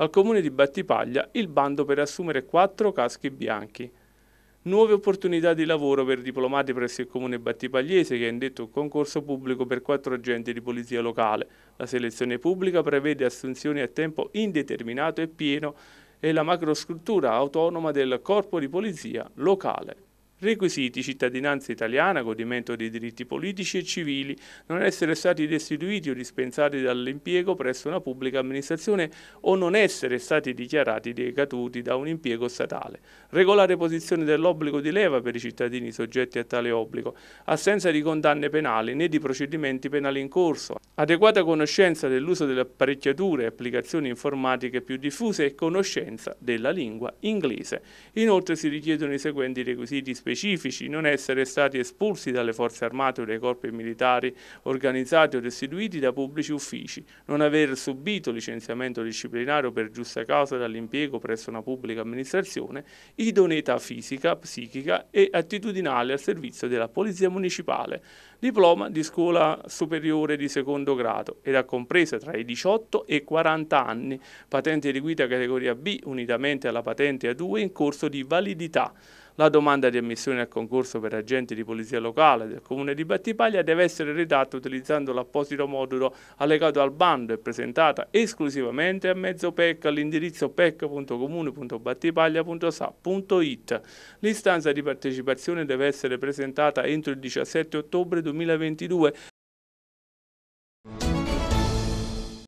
al comune di Battipaglia il bando per assumere quattro caschi bianchi. Nuove opportunità di lavoro per diplomati presso il comune battipagliese che ha indetto un concorso pubblico per quattro agenti di polizia locale. La selezione pubblica prevede assunzioni a tempo indeterminato e pieno e la macrostruttura autonoma del corpo di polizia locale. Requisiti cittadinanza italiana, godimento dei diritti politici e civili, non essere stati destituiti o dispensati dall'impiego presso una pubblica amministrazione o non essere stati dichiarati decaduti da un impiego statale. Regolare posizione dell'obbligo di leva per i cittadini soggetti a tale obbligo, assenza di condanne penali né di procedimenti penali in corso, adeguata conoscenza dell'uso delle apparecchiature e applicazioni informatiche più diffuse e conoscenza della lingua inglese. Inoltre si richiedono i seguenti requisiti specifici specifici, non essere stati espulsi dalle forze armate o dai corpi militari organizzati o restituiti da pubblici uffici, non aver subito licenziamento disciplinario per giusta causa dall'impiego presso una pubblica amministrazione, idoneità fisica, psichica e attitudinale al servizio della Polizia Municipale, diploma di scuola superiore di secondo grado ed ha compresa tra i 18 e i 40 anni, patente di guida categoria B unitamente alla patente A2 in corso di validità. La domanda di ammissione al concorso per agenti di polizia locale del comune di Battipaglia deve essere redatta utilizzando l'apposito modulo allegato al bando e presentata esclusivamente a mezzo PEC all'indirizzo pec.comune.battipaglia.sa.it. L'istanza di partecipazione deve essere presentata entro il 17 ottobre 2022